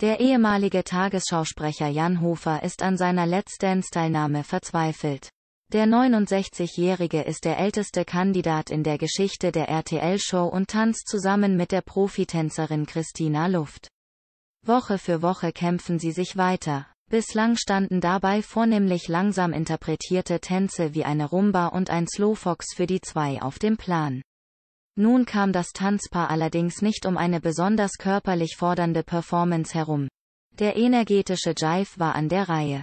Der ehemalige Tagesschausprecher Jan Hofer ist an seiner Let's Dance-Teilnahme verzweifelt. Der 69-Jährige ist der älteste Kandidat in der Geschichte der RTL-Show und tanzt zusammen mit der Profitänzerin Christina Luft. Woche für Woche kämpfen sie sich weiter. Bislang standen dabei vornehmlich langsam interpretierte Tänze wie eine Rumba und ein Slowfox für die zwei auf dem Plan. Nun kam das Tanzpaar allerdings nicht um eine besonders körperlich fordernde Performance herum. Der energetische Jive war an der Reihe.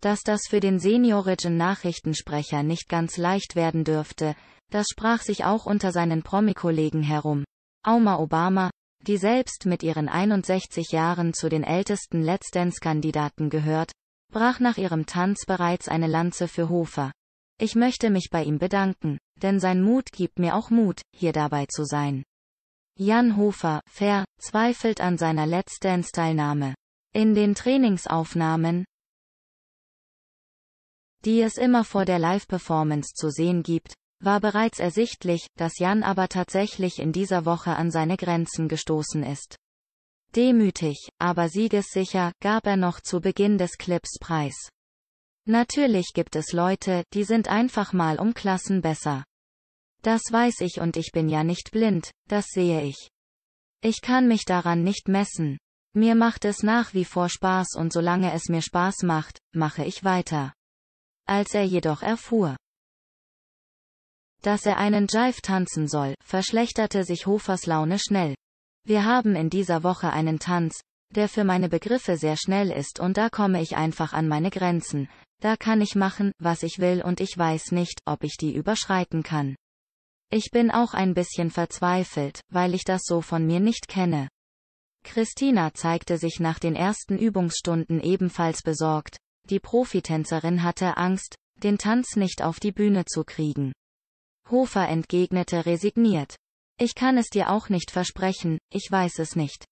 Dass das für den seniorigen Nachrichtensprecher nicht ganz leicht werden dürfte, das sprach sich auch unter seinen Promi-Kollegen herum. Auma Obama, die selbst mit ihren 61 Jahren zu den ältesten Let's Dance-Kandidaten gehört, brach nach ihrem Tanz bereits eine Lanze für Hofer. Ich möchte mich bei ihm bedanken denn sein Mut gibt mir auch Mut, hier dabei zu sein. Jan Hofer, Fair, zweifelt an seiner Let's-Dance-Teilnahme. In den Trainingsaufnahmen, die es immer vor der Live-Performance zu sehen gibt, war bereits ersichtlich, dass Jan aber tatsächlich in dieser Woche an seine Grenzen gestoßen ist. Demütig, aber siegessicher, gab er noch zu Beginn des Clips preis. Natürlich gibt es Leute, die sind einfach mal um Klassen besser. Das weiß ich und ich bin ja nicht blind, das sehe ich. Ich kann mich daran nicht messen. Mir macht es nach wie vor Spaß und solange es mir Spaß macht, mache ich weiter. Als er jedoch erfuhr, dass er einen Jive tanzen soll, verschlechterte sich Hofers Laune schnell. Wir haben in dieser Woche einen Tanz, der für meine Begriffe sehr schnell ist und da komme ich einfach an meine Grenzen, da kann ich machen, was ich will und ich weiß nicht, ob ich die überschreiten kann. Ich bin auch ein bisschen verzweifelt, weil ich das so von mir nicht kenne. Christina zeigte sich nach den ersten Übungsstunden ebenfalls besorgt, die Profitänzerin hatte Angst, den Tanz nicht auf die Bühne zu kriegen. Hofer entgegnete resigniert. Ich kann es dir auch nicht versprechen, ich weiß es nicht.